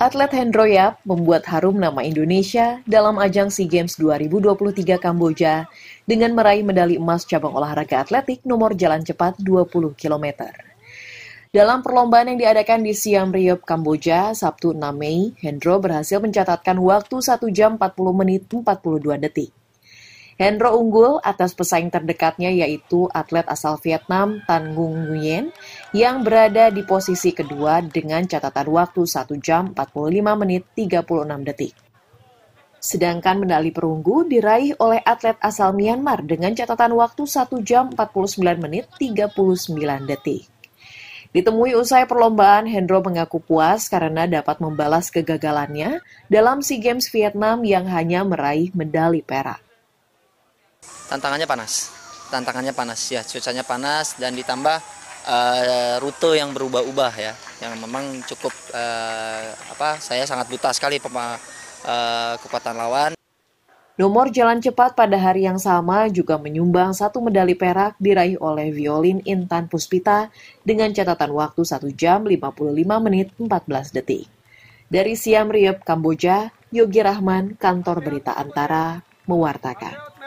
Atlet Hendro Yap membuat harum nama Indonesia dalam ajang SEA Games 2023 Kamboja dengan meraih medali emas cabang olahraga atletik nomor jalan cepat 20 km. Dalam perlombaan yang diadakan di Siam Reap, Kamboja, Sabtu 6 Mei, Hendro berhasil mencatatkan waktu 1 jam 40 menit 42 detik. Hendro unggul atas pesaing terdekatnya yaitu atlet asal Vietnam Tan Ngung Nguyen yang berada di posisi kedua dengan catatan waktu 1 jam 45 menit 36 detik. Sedangkan medali perunggu diraih oleh atlet asal Myanmar dengan catatan waktu 1 jam 49 menit 39 detik. Ditemui usai perlombaan, Hendro mengaku puas karena dapat membalas kegagalannya dalam SEA Games Vietnam yang hanya meraih medali perak. Tantangannya panas, tantangannya panas ya, cuacanya panas dan ditambah uh, rute yang berubah-ubah ya, yang memang cukup uh, apa? Saya sangat buta sekali pema, uh, kekuatan lawan. Nomor jalan cepat pada hari yang sama juga menyumbang satu medali perak diraih oleh violin Intan Puspita dengan catatan waktu 1 jam 55 menit 14 detik. Dari Siam Reap, Kamboja, Yogi Rahman, Kantor Berita Antara, mewartakan.